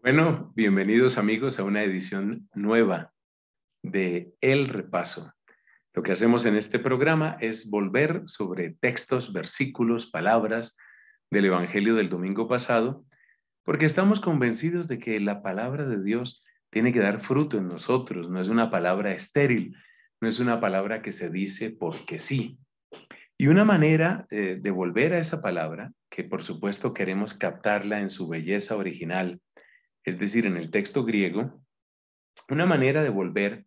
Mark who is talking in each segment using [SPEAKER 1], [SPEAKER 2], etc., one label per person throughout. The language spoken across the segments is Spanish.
[SPEAKER 1] Bueno, bienvenidos amigos a una edición nueva de El Repaso. Lo que hacemos en este programa es volver sobre textos, versículos, palabras del Evangelio del domingo pasado, porque estamos convencidos de que la palabra de Dios tiene que dar fruto en nosotros, no es una palabra estéril, no es una palabra que se dice porque sí. Y una manera eh, de volver a esa palabra, que por supuesto queremos captarla en su belleza original, es decir, en el texto griego, una manera de volver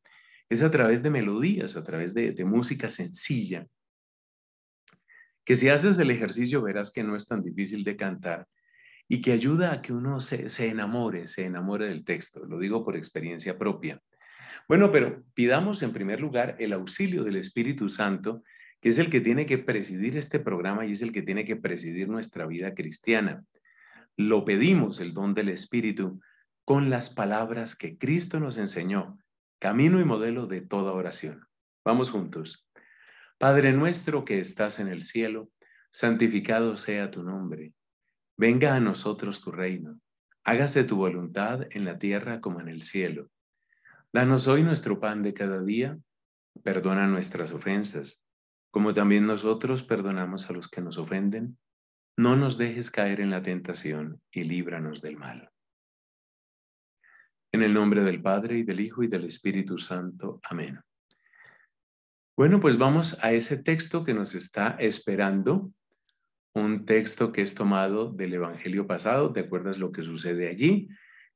[SPEAKER 1] es a través de melodías, a través de, música sencilla, que si haces el ejercicio verás que no es tan difícil de cantar y que ayuda a que uno se, se, enamore, se enamore del texto. Lo digo por experiencia propia. Bueno, pero pidamos en primer lugar el auxilio del Espíritu Santo, que es el que tiene que presidir este programa y es el que tiene que presidir nuestra vida cristiana. Lo pedimos, el don del Espíritu, con las palabras que Cristo nos enseñó, camino y modelo de toda oración. Vamos juntos. Padre nuestro que estás en el cielo, santificado sea tu nombre. Venga a nosotros tu reino. Hágase tu voluntad en la tierra como en el cielo. Danos hoy nuestro pan de cada día. Perdona nuestras ofensas, como también nosotros perdonamos a los que nos ofenden. No nos dejes caer en la tentación y líbranos del mal. En el nombre del Padre y del Hijo y del Espíritu Santo. Amén. Bueno, pues vamos a ese texto que nos está esperando, un texto que es tomado del Evangelio pasado, ¿te acuerdas lo que sucede allí?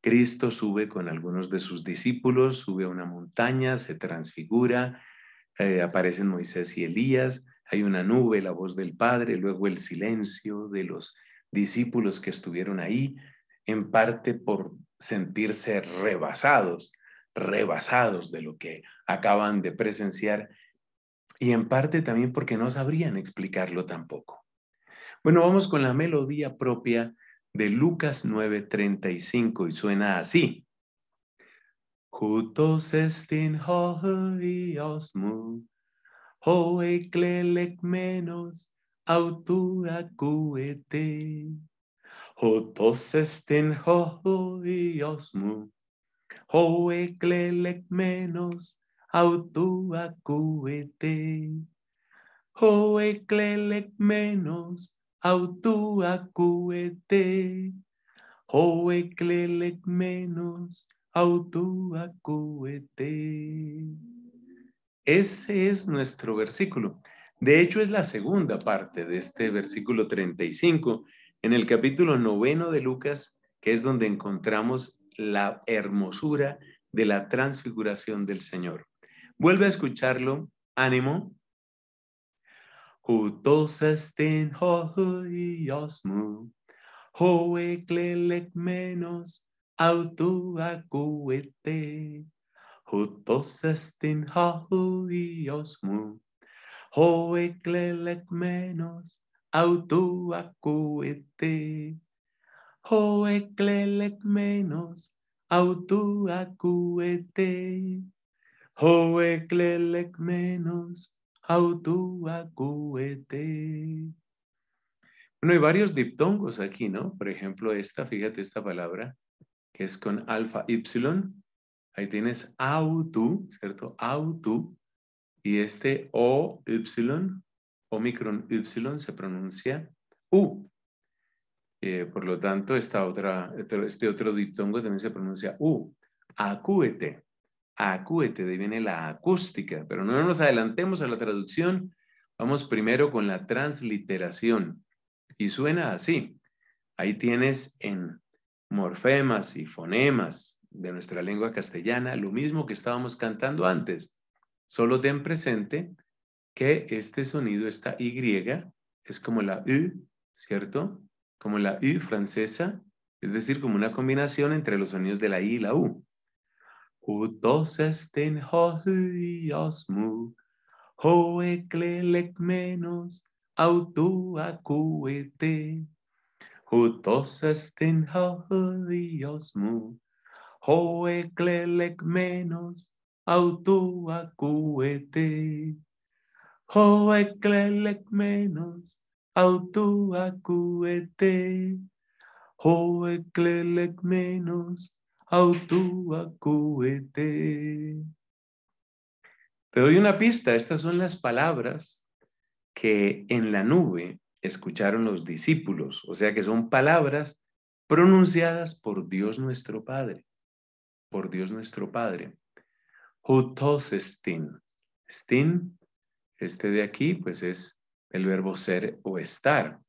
[SPEAKER 1] Cristo sube con algunos de sus discípulos, sube a una montaña, se transfigura, eh, aparecen Moisés y Elías, hay una nube, la voz del Padre, luego el silencio de los discípulos que estuvieron ahí, en parte por sentirse rebasados, rebasados de lo que acaban de presenciar y en parte también porque no sabrían explicarlo tampoco. Bueno, vamos con la melodía propia de Lucas 9:35 y suena así. Y estén mu, menos autura Hotos estin hoiosmu, oh, hoeklelek menos autu acuete. Hoeklelek menos autu e Hoeklelek menos autu Ese es nuestro versículo. De hecho, es la segunda parte de este versículo 35 en el capítulo noveno de Lucas, que es donde encontramos la hermosura de la transfiguración del Señor. Vuelve a escucharlo, ánimo. Joe estén menos autoacuete. Juntos estén jodidos mu. menos autuacuete. Hoeclelec menos, autuacuete. Hoeclelec menos, autuacuete. Bueno, hay varios diptongos aquí, ¿no? Por ejemplo, esta, fíjate esta palabra, que es con alfa, ypsilon. Ahí tienes autu, ¿cierto? Autu. Y este o, ypsilon, Omicron Y se pronuncia U. Eh, por lo tanto, esta otra, este otro diptongo también se pronuncia U. Acúete. Acúete, de viene la acústica. Pero no nos adelantemos a la traducción. Vamos primero con la transliteración. Y suena así. Ahí tienes en morfemas y fonemas de nuestra lengua castellana lo mismo que estábamos cantando antes. Solo ten presente que este sonido, esta Y, es como la U, ¿cierto? Como la U francesa, es decir, como una combinación entre los sonidos de la I y la U. Juntos estén mu, hoeklelek menos, autu acuete. estén mu, menos, autu menos menos autua Te doy una pista, estas son las palabras que en la nube escucharon los discípulos, o sea que son palabras pronunciadas por Dios nuestro Padre, por Dios nuestro Padre. estin. Stin este de aquí, pues es el verbo ser o estar.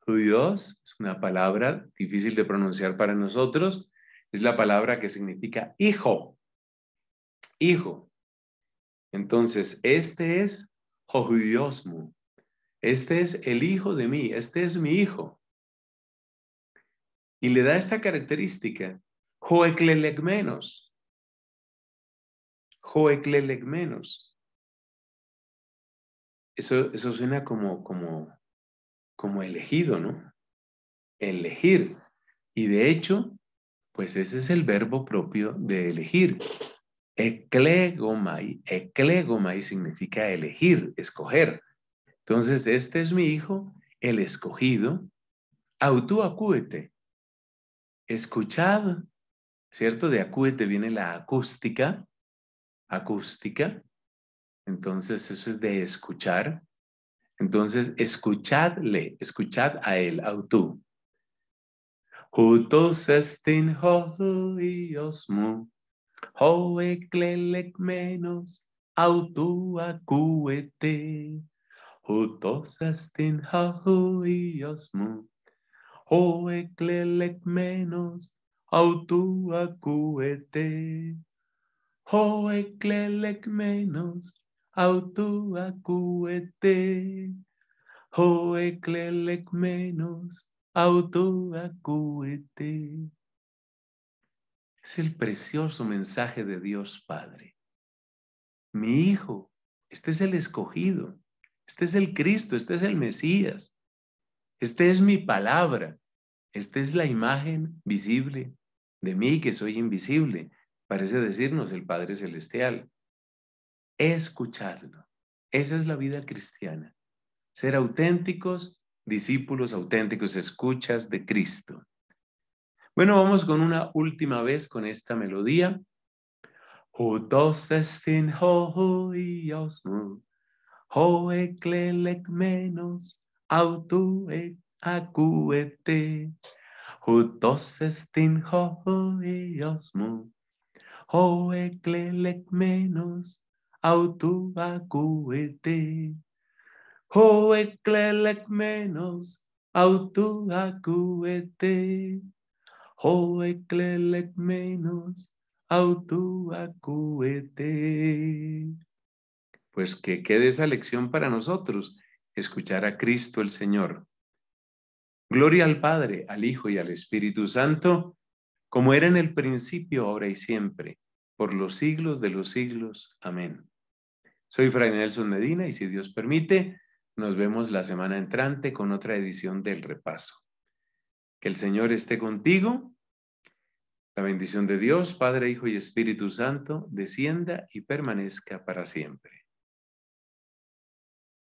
[SPEAKER 1] Juyos es una palabra difícil de pronunciar para nosotros. Es la palabra que significa hijo. Hijo. Entonces, este es Jojudiosmu. Este es el hijo de mí. Este es mi hijo. Y le da esta característica. Joeclelegmenos. menos. Eso, suena como, como, como elegido, ¿no? Elegir. Y de hecho, pues ese es el verbo propio de elegir. Eclegomai. Eclegomai significa elegir, escoger. Entonces, este es mi hijo, el escogido. Autú acúete. Escuchad, ¿cierto? De acúete viene la acústica. Acústica. Entonces, eso es de escuchar. Entonces, escuchadle, escuchad a él, a tú. Juntos estin y menos, autu acuete. Juntos estin y osmu, menos, autu acuete. Hoeklelek menos, menos, Es el precioso mensaje de Dios Padre. Mi hijo, este es el escogido, este es el Cristo, este es el Mesías, este es mi palabra, esta es la imagen visible de mí que soy invisible, parece decirnos el Padre Celestial escucharlo. Esa es la vida cristiana. Ser auténticos, discípulos auténticos, escuchas de Cristo. Bueno, vamos con una última vez con esta melodía. Jutos estin menos, e menos, autu acuete. Hoeclelec menos, autu menos, Pues que quede esa lección para nosotros, escuchar a Cristo el Señor. Gloria al Padre, al Hijo y al Espíritu Santo, como era en el principio, ahora y siempre por los siglos de los siglos. Amén. Soy Fray Nelson Medina y si Dios permite, nos vemos la semana entrante con otra edición del repaso. Que el Señor esté contigo. La bendición de Dios, Padre, Hijo y Espíritu Santo, descienda y permanezca para siempre.